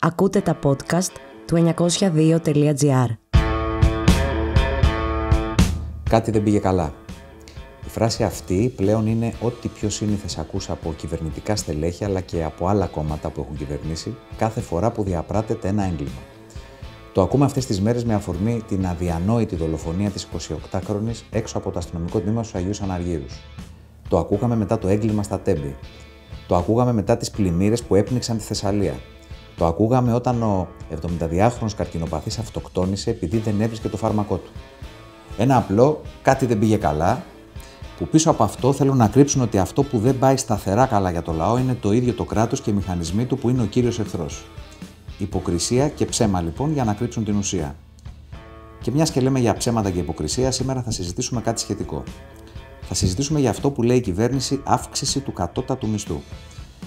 Ακούτε τα podcast του 902.gr Κάτι δεν πήγε καλά. Η φράση αυτή πλέον είναι ό,τι πιο σύνηθες ακούς από κυβερνητικά στελέχη αλλά και από άλλα κόμματα που έχουν κυβερνήσει κάθε φορά που διαπράτεται ένα έγκλημα. Το ακούμε αυτές τις μέρες με αφορμή την αδιανόητη δολοφονία της 28χρονης έξω από το αστυνομικό τμήμα στους Αγίους Αναργύρους. Το ακούγαμε μετά το έγκλημα στα Τέμπη. Το ακούγαμε μετά τις πλημμύρες που έπνιξαν τη Θεσσαλία. Το ακούγαμε όταν ο 72χρονος καρκινοπαθής αυτοκτόνησε επειδή δεν έβρισκε το φάρμακό του. Ένα απλό κάτι δεν πήγε καλά, που πίσω από αυτό θέλουν να κρύψουν ότι αυτό που δεν πάει σταθερά καλά για το λαό είναι το ίδιο το κράτος και οι μηχανισμοί του που είναι ο κύριος εχθρός. Υποκρισία και ψέμα λοιπόν για να κρύψουν την ουσία. Και μιας και λέμε για ψέματα και υποκρισία, σήμερα θα συζητήσουμε κάτι σχετικό. Θα συζητήσουμε για αυτό που λέει η κυβέρνηση αύξηση του κατώτατου μισθού.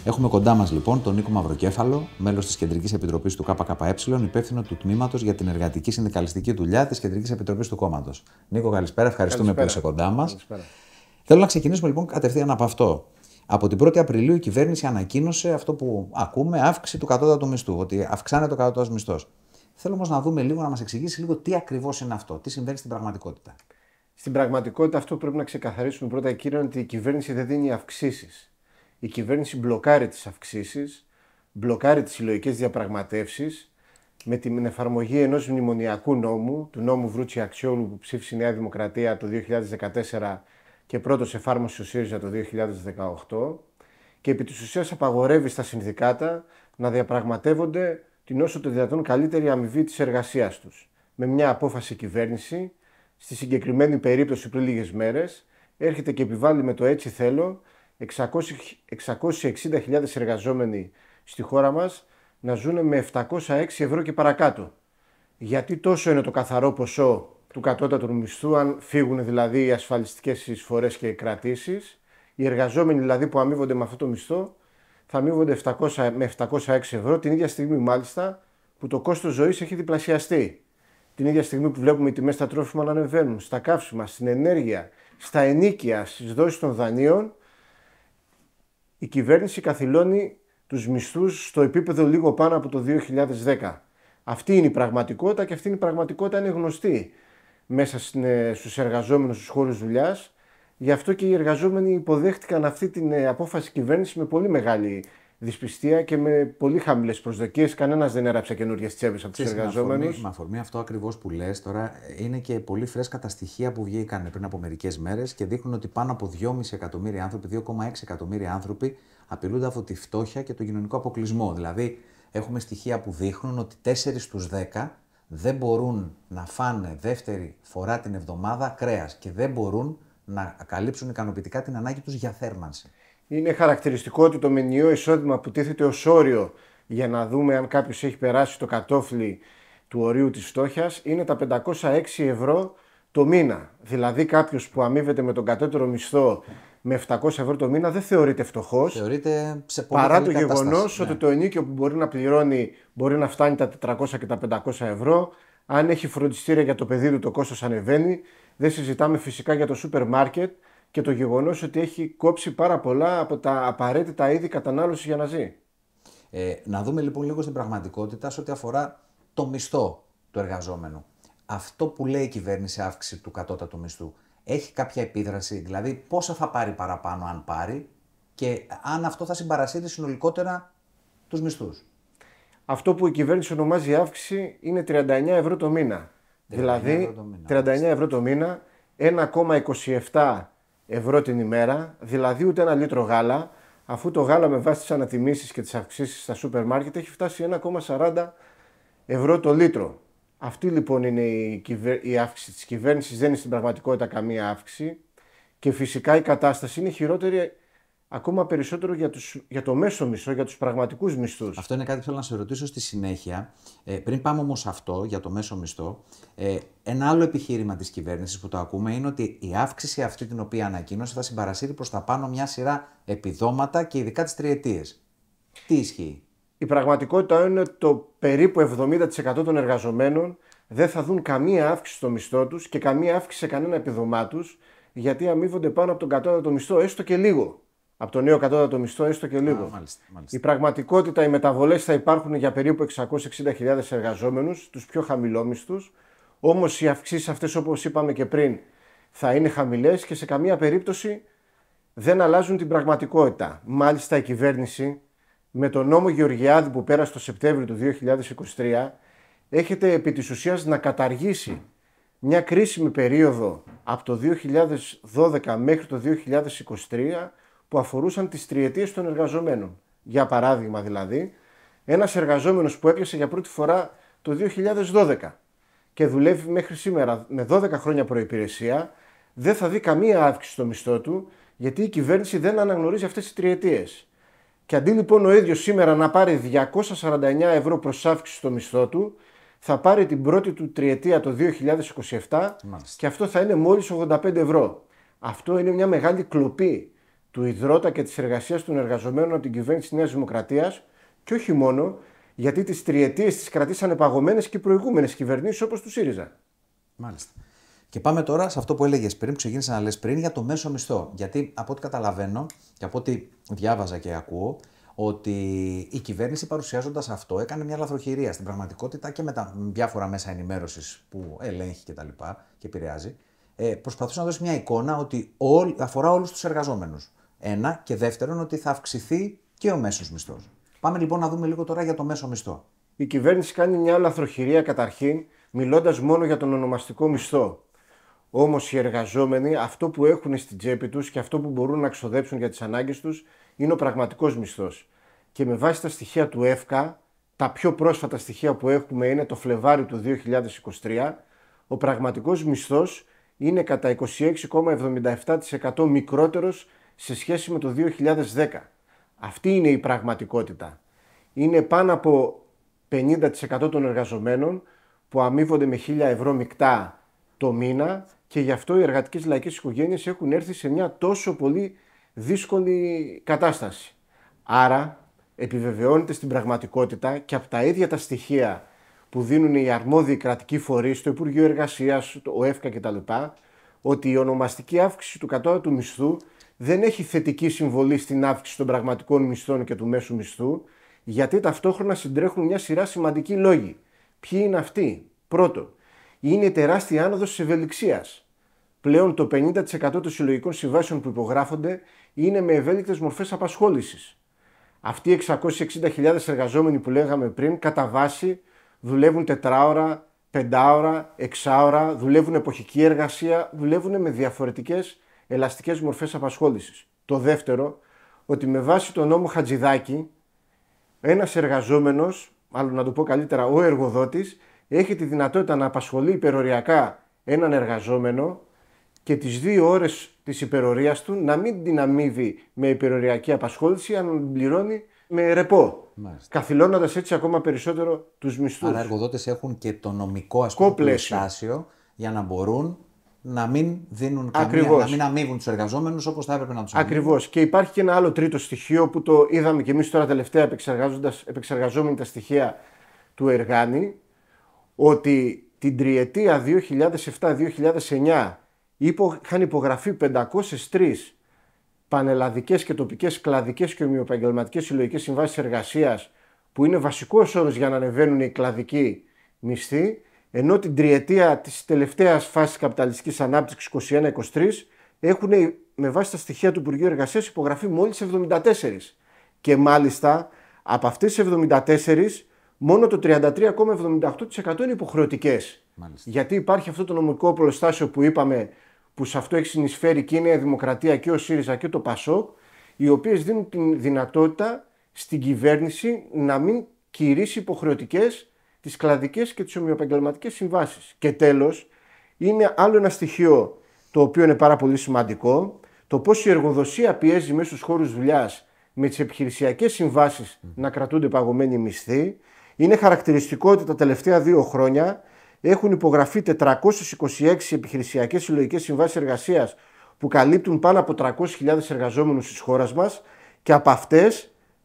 Έχουμε κοντά μας λοιπόν τον Νίκο Μαυροκέφαλο, μέλος της Κεντρικής Επιτροπής του ΚΚΕ, υπεύθυνο του τμήματος για την εργατική συνδικαλιστική δουλειά της Κεντρικής Επιτροπής του Κόμματος. Νίκο, καλησπέρα, ευχαριστούμε καλησπέρα. που είσαι κοντά μας. Θέλω να ξεκινήσουμε λοιπόν κατευθείαν από αυτό. Από την 1η Απριλίου η κυβέρνηση ανακοίνωσε αυτό που ακούμε, αύξηση του κατώτατου μισθού, ότι αυξάνεται ο κατώτατος μισθός. Θέλω όμως να δούμε λίγο, να μας εξηγήσει λίγο τι ακριβώς είναι αυτό, τι συμβαίνει στην πραγματικότητα. Στην πραγματικότητα, αυτό που πρέπει να ξεκαθαρίσουμε πρώτα, κύριε, ότι η κυβέρνηση δεν δίνει αυξήσεις η κυβέρνηση μπλοκάρει τις αυξήσεις, μπλοκάρει τις συλλογικές διαπραγματεύσεις με την εφαρμογή ενός μνημονιακού νόμου, του νόμου Βρούτσι Αξιόλου που ψήφισε η Νέα Δημοκρατία το 2014 και πρώτος εφάρμοσε ο ΣΥΡΙΖΑ το 2018 και επί της ουσίας απαγορεύει στα συνδικάτα να διαπραγματεύονται την όσο το δυνατόν καλύτερη αμοιβή της εργασίας τους. Με μια απόφαση κυβέρνηση, στη συγκεκριμένη περίπτωση πριν λίγες μέρες, έρχεται και επιβάλλει με το έτσι θέλω 660.000 εργαζόμενοι στη χώρα μας να ζουν με 706 ευρώ και παρακάτω. Γιατί τόσο είναι το καθαρό ποσό του κατώτατου μισθού, αν φύγουν δηλαδή οι ασφαλιστικές εισφορές και οι κρατήσεις, οι εργαζόμενοι δηλαδή που αμείβονται με αυτό το μισθό θα αμείβονται με 706 ευρώ την ίδια στιγμή μάλιστα που το κόστος ζωής έχει διπλασιαστεί. Την ίδια στιγμή που βλέπουμε οι τιμές στα τρόφιμα να ανεβαίνουν, στα καύσιμα, στην ενέργεια, στα ενίκια, στις δόσεις των δανείων, η κυβέρνηση καθυλώνει τους μισθούς στο επίπεδο λίγο πάνω από το 2010. Αυτή είναι η πραγματικότητα και αυτή είναι η πραγματικότητα είναι γνωστή μέσα ε, στους εργαζόμενους στους χώρους δουλειάς. Γι' αυτό και οι εργαζόμενοι υποδέχτηκαν αυτή την ε, απόφαση κυβέρνησης με πολύ μεγάλη δυσπιστία και με πολύ χαμηλές προσδοκίες. Κανένας δεν έραψε καινούριε τσέπες από τους εργαζόμενου. Με αφορμή αυτό ακριβώς που λες τώρα, είναι και πολύ φρέσκα τα στοιχεία που βγήκαν πριν από μερικές μέρες και δείχνουν ότι πάνω από 2,5 εκατομμύρια άνθρωποι, 2,6 εκατομμύρια άνθρωποι απειλούνται από τη φτώχεια και τον κοινωνικό αποκλεισμό. Δηλαδή, έχουμε στοιχεία που δείχνουν ότι 4 στου 10 δεν μπορούν να φάνε δεύτερη φορά την εβδομάδα κρέας και δεν μπορούν να καλύψουν ικανοποιητικά την ανάγκη τους για θέρμανση είναι χαρακτηριστικό ότι το μενιό εισόδημα που τίθεται ως όριο για να δούμε αν κάποιος έχει περάσει το κατόφλι του ορίου της φτώχειας είναι τα 506 ευρώ το μήνα. Δηλαδή κάποιος που αμείβεται με τον κατώτερο μισθό με 700 ευρώ το μήνα δεν θεωρείται φτωχός. Θεωρείται σε πολύ Παρά το γεγονός ναι. ότι το ενίκιο που μπορεί να πληρώνει μπορεί να φτάνει τα 400 και τα 500 ευρώ. Αν έχει φροντιστήρια για το παιδί του, το κόστος ανεβαίνει. Δεν συζητάμε φυσικά για το σούπερ μάρκετ και το γεγονός ότι έχει κόψει πάρα πολλά από τα απαραίτητα είδη κατανάλωσης για να ζει. Ε, να δούμε λοιπόν λίγο στην πραγματικότητα σε ό,τι αφορά το μισθό του εργαζόμενου. Αυτό που λέει η κυβέρνηση αύξηση του κατώτατου μισθού έχει κάποια επίδραση, δηλαδή πόσα θα πάρει παραπάνω αν πάρει και αν αυτό θα συμπαρασύρει συνολικότερα τους μισθούς. Αυτό που η κυβέρνηση ονομάζει αύξηση είναι 39 ευρώ το μήνα. 39 δηλαδή ευρώ το μήνα. 39 ευρώ το μήνα, 1,27 ευρώ την ημέρα, δηλαδή ούτε ένα λίτρο γάλα, αφού το γάλα με βάση τις ανατιμήσεις και τις αυξήσεις στα σούπερ μάρκετ έχει φτάσει 1,40 ευρώ το λίτρο. Αυτή λοιπόν είναι η, η αύξηση της κυβέρνησης, δεν είναι στην πραγματικότητα καμία αύξηση. Και φυσικά η κατάσταση είναι χειρότερη ακόμα περισσότερο για, τους, για το μέσο μισθό, για τους πραγματικούς μισθούς. Αυτό είναι κάτι που θέλω να σε ρωτήσω στη συνέχεια. Ε, πριν πάμε όμως αυτό, για το μέσο μισθό, ε, ένα άλλο επιχείρημα της κυβέρνησης που το ακούμε είναι ότι η αύξηση αυτή την οποία ανακοίνωσε θα συμπαρασύρει προς τα πάνω μια σειρά επιδόματα και ειδικά τις τριετίες. Τι ισχύει. Η πραγματικότητα είναι ότι το περίπου 70% των εργαζομένων δεν θα δουν καμία αύξηση στο μισθό τους και καμία αύξηση σε κανένα επιδομά γιατί αμείβονται πάνω από τον κατώτατο μισθό, έστω και λίγο από το νέο κατώτατο μισθό έστω και λίγο. Α, Η πραγματικότητα, οι μεταβολές θα υπάρχουν για περίπου 660.000 εργαζόμενους, τους πιο χαμηλόμισθους. Όμως οι αυξήσεις αυτές, όπως είπαμε και πριν, θα είναι χαμηλές και σε καμία περίπτωση δεν αλλάζουν την πραγματικότητα. Μάλιστα, η κυβέρνηση με τον νόμο Γεωργιάδη που πέρασε το Σεπτέμβριο του 2023, έχετε επί της ουσίας να καταργήσει μια κρίσιμη περίοδο από το 2012 μέχρι το 2023 που αφορούσαν τις τριετίες των εργαζομένων. Για παράδειγμα, δηλαδή, ένας εργαζόμενος που έκλεισε για πρώτη φορά το 2012 και δουλεύει μέχρι σήμερα με 12 χρόνια προπηρεσία, δεν θα δει καμία αύξηση στο μισθό του, γιατί η κυβέρνηση δεν αναγνωρίζει αυτές τις τριετίες. Και αντί λοιπόν ο ίδιος σήμερα να πάρει 249 ευρώ προς αύξηση στο μισθό του, θα πάρει την πρώτη του τριετία το 2027 και αυτό θα είναι μόλις 85 ευρώ. Αυτό είναι μια μεγάλη κλοπή του ιδρώτα και της εργασίας των εργαζομένων από την κυβέρνηση Νέας Δημοκρατίας και όχι μόνο, γιατί τις τριετίες τις κρατήσανε παγωμένες και οι προηγούμενες κυβερνήσεις όπως τους ΣΥΡΙΖΑ. Μάλιστα. Και πάμε τώρα σε αυτό που έλεγες πριν, που ξεκίνησες να λες πριν, για το μέσο μισθό. Γιατί από ό,τι καταλαβαίνω και από ό,τι διάβαζα και ακούω, ότι η κυβέρνηση παρουσιάζοντας αυτό έκανε μια λαθροχειρία στην πραγματικότητα και με τα διάφορα μέσα ενημέρωσης που ελέγχει κτλ. και επηρεάζει. Ε, προσπαθούσε να δώσει μια εικόνα ότι αφορά όλους τους εργαζόμενους. Ένα. Και δεύτερον, ότι θα αυξηθεί και ο μέσος μισθός. Πάμε λοιπόν να δούμε λίγο τώρα για το μέσο μισθό. Η κυβέρνηση κάνει μια λαθροχειρία καταρχήν, μιλώντας μόνο για τον ονομαστικό μισθό. Όμως οι εργαζόμενοι αυτό που έχουν στην τσέπη τους και αυτό που μπορούν να ξοδέψουν για τις ανάγκες τους είναι ο πραγματικός μισθός. Και με βάση τα στοιχεία του ΕΦΚΑ, τα πιο πρόσφατα στοιχεία που έχουμε είναι το Φλεβάριο του 2023, ο πραγματικός μισθός είναι κατά 26,77% μικρότερος σε σχέση με το 2010. Αυτή είναι η πραγματικότητα. Είναι πάνω από 50% των εργαζομένων που αμείβονται με 1000 ευρώ μεικτά το μήνα και γι' αυτό οι εργατικές λαϊκές οικογένειες έχουν έρθει σε μια τόσο πολύ δύσκολη κατάσταση. Άρα επιβεβαιώνεται στην πραγματικότητα και από τα ίδια τα στοιχεία που δίνουν οι αρμόδιοι κρατικοί φορείς, το Υπουργείο Εργασίας, το ΟΕΦΚΑ κτλ. ότι η ονομαστική αύξηση του κατώτατου μισθού δεν έχει θετική συμβολή στην αύξηση των πραγματικών μισθών και του μέσου μισθού, γιατί ταυτόχρονα συντρέχουν μια σειρά σημαντικοί λόγοι. Ποιοι είναι αυτοί. Πρώτο, είναι η τεράστια άνοδος της ευελιξίας. Πλέον το 50% των συλλογικών συμβάσεων που υπογράφονται είναι με ευέλικτες μορφές απασχόλησης. Αυτοί οι 660.000 εργαζόμενοι που λέγαμε πριν, κατά βάση δουλεύουν τετράωρα, πεντάωρα, εξάωρα, δουλεύουν εποχική εργασία, δουλεύουν με διαφορετικές ελαστικές μορφές απασχόλησης. Το δεύτερο, ότι με βάση τον νόμο Χατζηδάκη, ένας εργαζόμενος, άλλο να το πω καλύτερα, ο εργοδότης, έχει τη δυνατότητα να απασχολεί υπεροριακά έναν εργαζόμενο και τις δύο ώρες της υπερορίας του να μην την αμείβει με υπεροριακή απασχόληση, αλλά να την πληρώνει με ρεπό. καθυλώνοντας έτσι ακόμα περισσότερο τους μισθούς. Αλλά οι έχουν και το νομικό ας για να μπορούν να μην δίνουν Ακριβώς. καμία, να μην αμείβουν τους εργαζόμενους όπως θα έπρεπε να τους Ακριβώς. Και υπάρχει και ένα άλλο τρίτο στοιχείο που το είδαμε και εμείς τώρα τελευταία επεξεργαζόμενοι τα στοιχεία του Εργάνη, ότι την τριετία 2007-2009 είχαν υπογραφεί 503 πανελλαδικές και τοπικές κλαδικές και ομοιοπαγγελματικές συλλογικές συμβάσεις εργασίας που είναι βασικός όρος για να ανεβαίνουν οι κλαδικοί μισθοί ενώ την τριετία της τελευταίας φάσης καπιταλιστικής ανάπτυξης 21-23 έχουν με βάση τα στοιχεία του Υπουργείου Εργασίας υπογραφεί μόλις 74 και μάλιστα από αυτές τις 74 μόνο το 33,78% είναι υποχρεωτικές. Μάλιστα. Γιατί υπάρχει αυτό το νομικό προστάσιο που είπαμε που σε αυτό έχει συνεισφέρει και η Νέα Δημοκρατία και ο ΣΥΡΙΖΑ και το ΠΑΣΟΚ οι οποίες δίνουν την δυνατότητα στην κυβέρνηση να μην κηρύσει υποχρεωτικές τις κλαδικές και τις ομοιοπαγγελματικές συμβάσεις. Και τέλος, είναι άλλο ένα στοιχείο το οποίο είναι πάρα πολύ σημαντικό, το πώς η εργοδοσία πιέζει μέσα στους χώρους δουλειάς με τις επιχειρησιακές συμβάσεις να κρατούνται παγωμένοι μισθοί. Είναι χαρακτηριστικό ότι τα τελευταία δύο χρόνια έχουν υπογραφεί 426 επιχειρησιακές συλλογικές συμβάσεις εργασίας που καλύπτουν πάνω από 300.000 εργαζόμενους της χώρας μας και από αυτές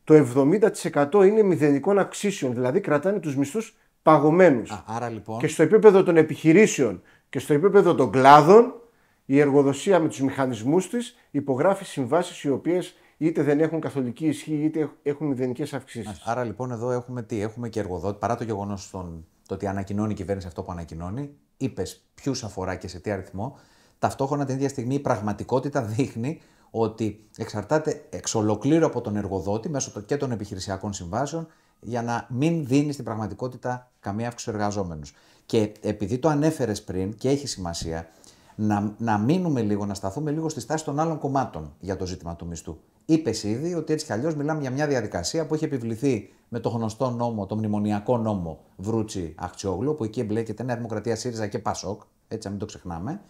το 70% είναι μηδενικών αξίσεων, δηλαδή κρατάνε τους μισθούς Άρα Λοιπόν... Και στο επίπεδο των επιχειρήσεων και στο επίπεδο των κλάδων, η εργοδοσία με τους μηχανισμούς της υπογράφει συμβάσεις οι οποίες είτε δεν έχουν καθολική ισχύ είτε έχουν μηδενικές αυξήσεις. Άρα λοιπόν εδώ έχουμε τι, έχουμε και εργοδότη, παρά το γεγονός το ότι ανακοινώνει η κυβέρνηση αυτό που ανακοινώνει, είπες ποιους αφορά και σε τι αριθμό. Ταυτόχρονα την ίδια στιγμή η πραγματικότητα δείχνει ότι εξαρτάται εξ ολοκλήρου από τον εργοδότη μέσω και των επιχειρησιακών συμβάσεων για να μην δίνεις στην πραγματικότητα καμία αύξηση εργαζόμενους. Και επειδή το ανέφερες πριν και έχει σημασία, να, να μείνουμε λίγο, να σταθούμε λίγο στη στάση των άλλων κομμάτων για το ζήτημα του μισθού. Είπες ήδη ότι έτσι κι αλλιώς μιλάμε για μια διαδικασία που έχει επιβληθεί με το γνωστό νόμο, το μνημονιακό νόμο Βρούτσι Αχτσιόγλου, που εκεί εμπλέκεται Νέα Δημοκρατία, ΣΥΡΙΖΑ και ΠΑΣΟΚ, έτσι να μην το ξεχνάμε,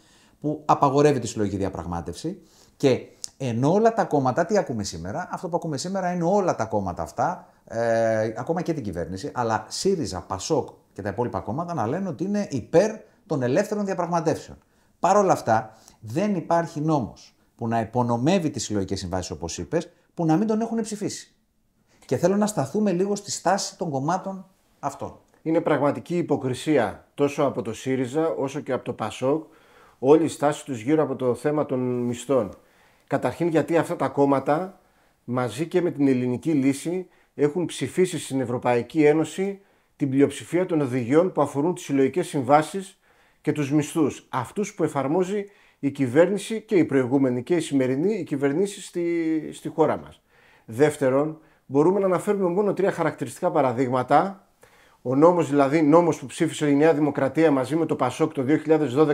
που απαγορεύει τη συλλογική διαπραγμάτευση και ενώ όλα τα κόμματα, τι ακούμε σήμερα, αυτό που ακούμε σήμερα είναι όλα τα κόμματα αυτά, ε, ακόμα και την κυβέρνηση, αλλά ΣΥΡΙΖΑ, ΠΑΣΟΚ και τα υπόλοιπα κόμματα να λένε ότι είναι υπέρ των ελεύθερων διαπραγματεύσεων. Παρ' όλα αυτά, δεν υπάρχει νόμος που να υπονομεύει τις συλλογικές συμβάσεις, όπως είπες, που να μην τον έχουν ψηφίσει. Και θέλω να σταθούμε λίγο στη στάση των κομμάτων αυτών. Είναι πραγματική υποκρισία τόσο από το ΣΥΡΙΖΑ όσο και από το ΠΑΣΟΚ όλη η στάση τους γύρω από το θέμα των μισθών. Καταρχήν γιατί αυτά τα κόμματα μαζί και με την ελληνική λύση έχουν ψηφίσει στην Ευρωπαϊκή Ένωση την πλειοψηφία των οδηγιών που αφορούν τις συλλογικές συμβάσεις και τους μισθούς, αυτούς που εφαρμόζει η κυβέρνηση και η προηγούμενη και η σημερινή, κυβέρνηση κυβερνήσεις στη, στη χώρα μας. Δεύτερον, μπορούμε να αναφέρουμε μόνο τρία χαρακτηριστικά παραδείγματα. Ο νόμος δηλαδή, νόμος που ψήφισε η Νέα Δημοκρατία μαζί με το ΠΑΣΟΚ το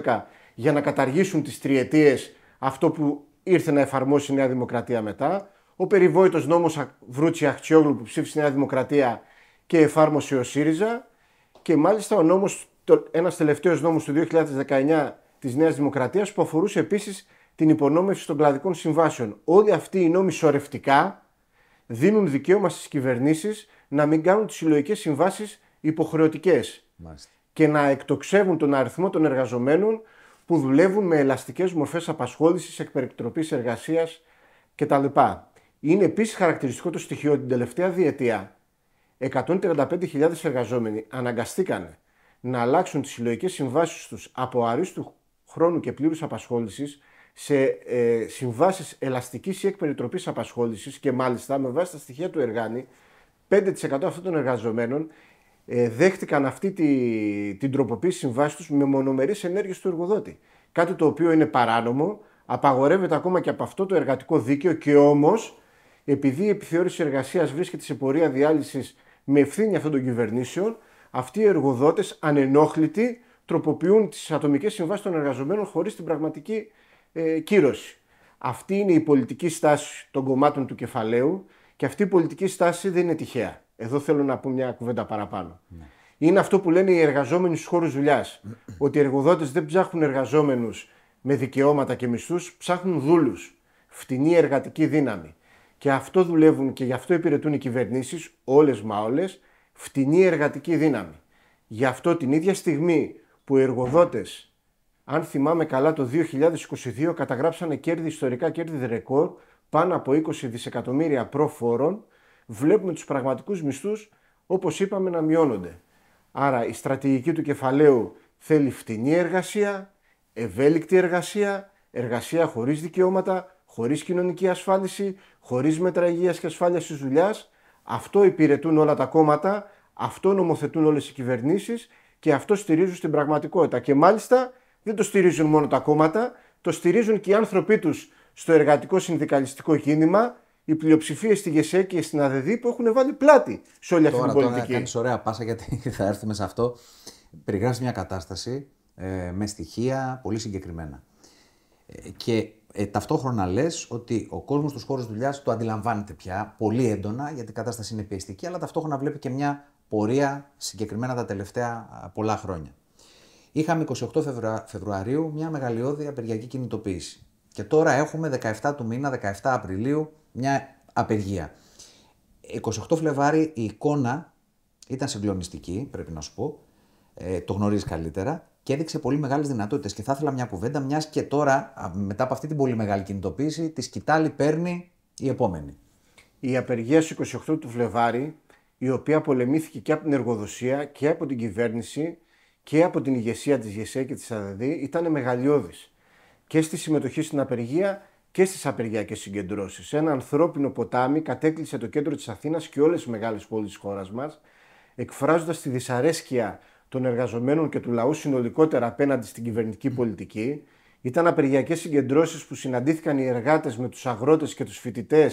2012 για να καταργήσουν τις τριετίες αυτό που ήρθε να εφαρμόσει η Νέα Δημοκρατία μετά. Ο περιβόητος νόμος Βρούτσι Αχτσιόγλου που ψήφισε η Νέα Δημοκρατία και εφάρμοσε ο ΣΥΡΙΖΑ. Και μάλιστα ο νόμος, ένας τελευταίος νόμος του 2019 της Νέας Δημοκρατίας που αφορούσε επίσης την υπονόμευση των κλαδικών συμβάσεων. Όλοι αυτοί οι νόμοι σορευτικά δίνουν δικαίωμα στις κυβερνήσεις να μην κάνουν τις συλλογικές συμβάσεις υποχρεωτικές και να εκτοξεύουν τον αριθμό των εργαζομένων που δουλεύουν με ελαστικές μορφές απασχόλησης, εκπεριτροπής εργασίας κτλ. Είναι επίσης χαρακτηριστικό το στοιχείο ότι την τελευταία διετία 135.000 εργαζόμενοι αναγκαστήκαν να αλλάξουν τις συλλογικές συμβάσεις τους από αρίστου χρόνου και πλήρους απασχόλησης σε ε, συμβάσεις ελαστικής ή εκπεριτροπής απασχόλησης και μάλιστα με βάση τα στοιχεία του Εργάνη 5% αυτών των εργαζομένων ε, δέχτηκαν αυτή τη, την τροποποίηση συμβάσης τους με μονομερείς ενέργειες του εργοδότη. Κάτι το οποίο είναι παράνομο, απαγορεύεται ακόμα και από αυτό το εργατικό δίκαιο και όμως επειδή η επιθεώρηση εργασίας βρίσκεται σε πορεία διάλυσης με ευθύνη αυτών των κυβερνήσεων, αυτοί οι εργοδότες ανενόχλητοι τροποποιούν τις ατομικές συμβάσεις των εργαζομένων χωρίς την πραγματική ε, κύρωση. Αυτή είναι η πολιτική στάση των κομμάτων του κεφαλαίου και αυτή η πολιτική στάση δεν είναι τυχαία. Εδώ θέλω να πω μια κουβέντα παραπάνω. Ναι. Είναι αυτό που λένε οι εργαζόμενοι στους χώρους δουλειάς. ότι οι εργοδότες δεν ψάχνουν εργαζόμενους με δικαιώματα και μισθούς, ψάχνουν δούλους. Φτηνή εργατική δύναμη. Και αυτό δουλεύουν και γι' αυτό υπηρετούν οι κυβερνήσεις, όλες μα όλες, φτηνή εργατική δύναμη. Γι' αυτό την ίδια στιγμή που οι εργοδότες, αν θυμάμαι καλά, το 2022 καταγράψανε κέρδη, ιστορικά κέρδη ρεκόρ πάνω από 20 δισεκατομμύρια προφόρων, βλέπουμε τους πραγματικούς μισθούς όπως είπαμε να μειώνονται. Άρα η στρατηγική του κεφαλαίου θέλει φτηνή εργασία, ευέλικτη εργασία, εργασία χωρίς δικαιώματα, χωρίς κοινωνική ασφάλιση, χωρίς μέτρα υγείας και ασφάλειας της δουλειάς. Αυτό υπηρετούν όλα τα κόμματα, αυτό νομοθετούν όλες οι κυβερνήσεις και αυτό στηρίζουν στην πραγματικότητα. Και μάλιστα δεν το στηρίζουν μόνο τα κόμματα, το στηρίζουν και οι άνθρωποι τους στο εργατικό συνδικαλιστικό κίνημα, οι πλειοψηφίες στη ΓΕΣΕ και στην ΑΔΕΔΗ που έχουν βάλει πλάτη σε όλη τώρα, αυτή την πολιτική. Τώρα ωραία πάσα γιατί θα έρθουμε σε αυτό. Περιγράφεις μια κατάσταση ε, με στοιχεία πολύ συγκεκριμένα. Ε, και ε, ταυτόχρονα λες ότι ο κόσμος του χώρους δουλειάς το αντιλαμβάνεται πια πολύ έντονα γιατί η κατάσταση είναι πιεστική, αλλά ταυτόχρονα βλέπει και μια πορεία συγκεκριμένα τα τελευταία πολλά χρόνια. Είχαμε 28 Φεβρουαρίου μια μεγαλειώδη απεργιακή κινητοποίηση. Και τώρα έχουμε 17 του μήνα, 17 Απριλίου, μια απεργία. 28 Φλεβάρι η εικόνα ήταν συγκλονιστική, πρέπει να σου πω. Ε, το γνωρίζεις καλύτερα και έδειξε πολύ μεγάλες δυνατότητες. Και θα ήθελα μια κουβέντα, μιας και τώρα, μετά από αυτή την πολύ μεγάλη κινητοποίηση, τη σκητάλη παίρνει η επόμενη. Η απεργία στις 28 του Φλεβάρι, η οποία πολεμήθηκε και από την εργοδοσία και από την κυβέρνηση και από την ηγεσία της ΓΕΣΕ και της ΑΔΔ, ήταν μεγαλειώδης. Και στη συμμετοχή στην απεργία και στις απεργιακές συγκεντρώσεις. Ένα ανθρώπινο ποτάμι κατέκλυσε το κέντρο της Αθήνας και όλες τις μεγάλες πόλεις της χώρας μας, εκφράζοντας τη δυσαρέσκεια των εργαζομένων και του λαού συνολικότερα απέναντι στην κυβερνητική πολιτική. Ήταν απεργιακές συγκεντρώσεις που συναντήθηκαν οι εργάτες με τους αγρότες και τους φοιτητές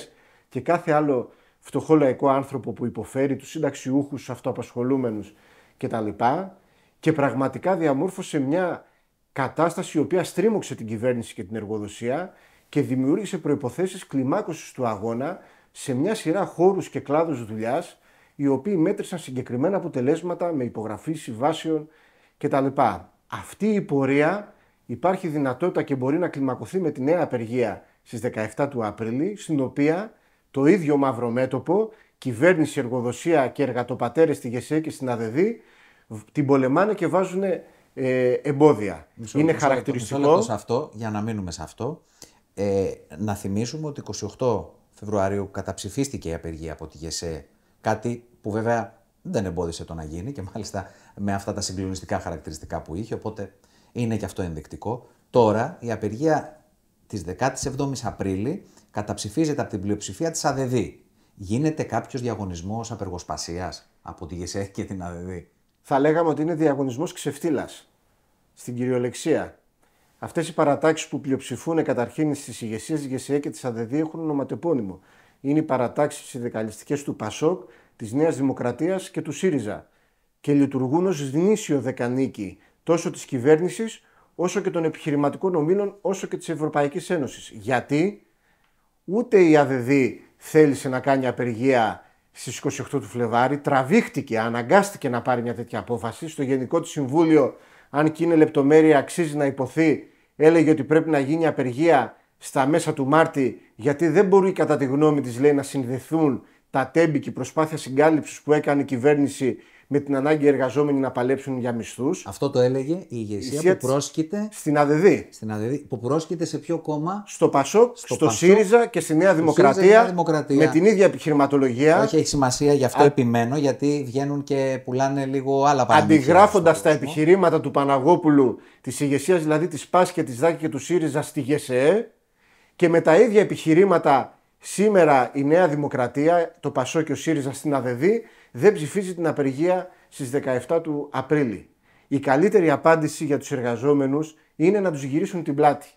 και κάθε άλλο φτωχό λαϊκό άνθρωπο που υποφέρει, τους συνταξιούχους, του αυτοαπασχολούμενους κτλ. Και πραγματικά διαμόρφωσε μια κατάσταση η οποία στρίμωξε την κυβέρνηση και την εργοδοσία και δημιούργησε προϋποθέσεις κλιμάκωσης του αγώνα σε μια σειρά χώρους και κλάδους δουλειάς οι οποίοι μέτρησαν συγκεκριμένα αποτελέσματα με υπογραφή συμβάσεων κτλ. Αυτή η πορεία υπάρχει δυνατότητα και μπορεί να κλιμακωθεί με τη νέα απεργία στις 17 του Απρίλη, στην οποία το ίδιο μαύρο μέτωπο, κυβέρνηση, εργοδοσία και εργατοπατέρες στη ΓΕΣΕ και στην Αδεδί, την πολεμάνε και βάζουν ε, εμπόδια. Είναι μισό, χαρακτηριστικό. αυτό, για να μείνουμε σε αυτό. Ε, να θυμίσουμε ότι 28 Φεβρουαρίου καταψηφίστηκε η απεργία από τη ΓΕΣΕ, κάτι που βέβαια δεν εμπόδισε το να γίνει και μάλιστα με αυτά τα συγκλονιστικά χαρακτηριστικά που είχε, οπότε είναι και αυτό ενδεικτικό. Τώρα η απεργία της 17η Απρίλη καταψηφίζεται από την πλειοψηφία της ΑΔΔ. Γίνεται κάποιος διαγωνισμός απεργοσπασίας από τη ΓΕΣΕ και την ΑΔΔ. Θα λέγαμε ότι είναι διαγωνισμός ξεφτύλας στην κυριολεξία. Αυτές οι παρατάξεις που πλειοψηφούν καταρχήν στις ηγεσίες της και της ΑΔΔ έχουν ονοματεπώνυμο. Είναι οι παρατάξεις συνδικαλιστικέ του ΠΑΣΟΚ, της Νέας Δημοκρατίας και του ΣΥΡΙΖΑ και λειτουργούν ως γνήσιο δεκανίκη τόσο της κυβέρνησης όσο και των επιχειρηματικών ομήλων όσο και της Ευρωπαϊκής Ένωσης. Γιατί ούτε η ΑΔΔ θέλησε να κάνει απεργία στις 28 του Φλεβάρι, τραβήχτηκε, αναγκάστηκε να πάρει μια τέτοια απόφαση στο Γενικό της Συμβούλιο αν και είναι λεπτομέρεια, αξίζει να υποθεί, έλεγε ότι πρέπει να γίνει απεργία στα μέσα του Μάρτη, γιατί δεν μπορεί κατά τη γνώμη της λέει να συνδεθούν τα τέμπη και η προσπάθεια συγκάλυψης που έκανε η κυβέρνηση με την ανάγκη οι εργαζόμενοι να παλέψουν για μισθούς. Αυτό το έλεγε η ηγεσία που πρόσκειται. Στην ΑΔΔ. Στην ΑΔΔ. Που πρόσκειται σε ποιο κόμμα. Στο ΠΑΣΟΚ, στο, ΣΥΡΙΖΑ και στη Νέα Δημοκρατία, Με την ίδια επιχειρηματολογία. Όχι, έχει σημασία, γι' αυτό επιμένω, γιατί βγαίνουν και πουλάνε λίγο άλλα πράγματα. Αντιγράφοντα τα ναι. επιχειρήματα του Παναγόπουλου, της ηγεσίας δηλαδή της ΠΑΣ και της ΔΑΚ και του ΣΥΡΙΖΑ στη ΓΕΣΕΕ και με τα ίδια επιχειρήματα σήμερα η Νέα Δημοκρατία, το ΠΑΣΟ και ο ΣΥΡΙΖΑ στην ΑΔΔ δεν ψηφίζει την απεργία στις 17 του Απρίλη. Η καλύτερη απάντηση για τους εργαζόμενους είναι να τους γυρίσουν την πλάτη.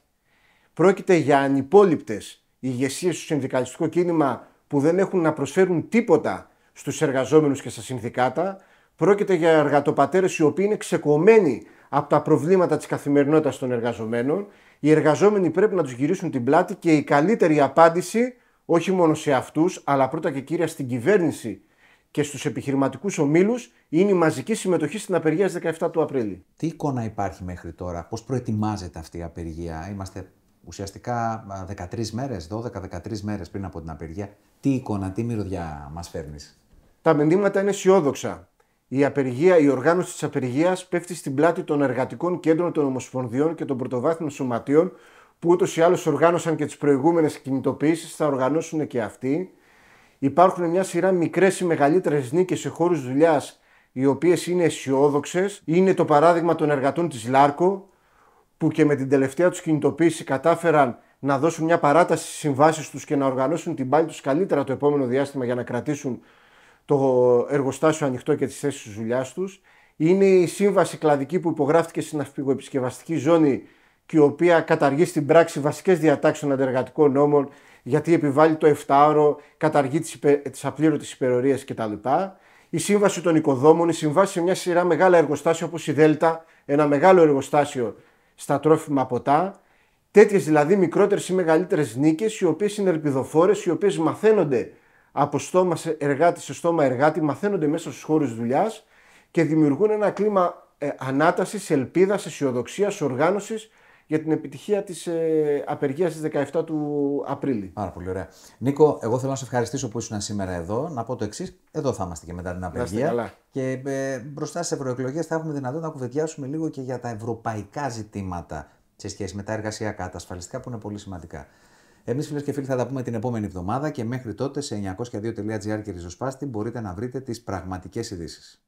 Πρόκειται για ανυπόλοιπτες ηγεσίες στο συνδικαλιστικό κίνημα που δεν έχουν να προσφέρουν τίποτα στους εργαζόμενους και στα συνδικάτα. Πρόκειται για εργατοπατέρες οι οποίοι είναι ξεκομμένοι από τα προβλήματα της καθημερινότητας των εργαζομένων. Οι εργαζόμενοι πρέπει να τους γυρίσουν την πλάτη και η καλύτερη απάντηση όχι μόνο σε αυτούς αλλά πρώτα και κύρια στην κυβέρνηση και στους επιχειρηματικούς ομίλους είναι η μαζική συμμετοχή στην απεργία στις 17 του Απρίλη. Τι εικόνα υπάρχει μέχρι τώρα, πώς προετοιμάζεται αυτή η απεργία, είμαστε ουσιαστικά 13 μέρες, 12-13 μέρες πριν από την απεργία. Τι εικόνα, τι μυρωδιά μας φέρνεις. Τα μηνύματα είναι αισιόδοξα. Η, απεργία, η οργάνωση της απεργίας πέφτει στην πλάτη των εργατικών κέντρων των ομοσπονδιών και των πρωτοβάθμιων σωματείων που ούτως ή άλλως οργάνωσαν και τις προηγούμενες κινητοποιήσεις, θα οργανώσουν και αυτοί Υπάρχουν μια σειρά μικρές ή μεγαλύτερες νίκες σε χώρους δουλειάς οι οποίες είναι αισιόδοξες. Είναι το παράδειγμα των εργατών της Λάρκο που και με την τελευταία τους κινητοποίηση κατάφεραν να δώσουν μια παράταση στις συμβάσεις τους και να οργανώσουν την πάλη τους καλύτερα το επόμενο διάστημα για να κρατήσουν το εργοστάσιο ανοιχτό και τις θέσεις της δουλειάς τους. Είναι η σύμβαση κλαδική που υπογράφηκε στην αυπηγοεπισκευαστική ζώνη και η οποία καταργεί στην πράξη βασικές διατάξεις των αντεργατικών νόμων γιατί επιβάλλει το 7ωρο, καταργεί τις απλήρωτες υπερορίες κτλ. Η σύμβαση των οικοδόμων, η συμβάση σε μια σειρά μεγάλα εργοστάσια όπως η Δέλτα, ένα μεγάλο εργοστάσιο στα τρόφιμα ποτά. Τέτοιες δηλαδή μικρότερες ή μεγαλύτερες νίκες, οι οποίες είναι ελπιδοφόρες, οι οποίες μαθαίνονται από στόμα εργάτη σε στόμα εργάτη, μαθαίνονται μέσα στους χώρους δουλειάς και δημιουργούν ένα κλίμα ε, ανάτασης, ελπίδας, αισιοδοξίας, οργάνωσης για την επιτυχία της ε, απεργίας της 17 του Απρίλη. Πάρα πολύ ωραία. Νίκο, εγώ θέλω να σε ευχαριστήσω που ήσουν σήμερα εδώ. Να πω το εξής: Εδώ θα είμαστε και μετά την απεργία. Και ε, μπροστά στις ευρωεκλογές θα έχουμε δυνατότητα να κουβεντιάσουμε λίγο και για τα ευρωπαϊκά ζητήματα σε σχέση με τα εργασιακά, τα ασφαλιστικά που είναι πολύ σημαντικά. Εμείς, φίλες και φίλοι, θα τα πούμε την επόμενη εβδομάδα και μέχρι τότε σε 902.gr και ριζοσπάστη μπορείτε να βρείτε τις πραγματικές ειδήσεις.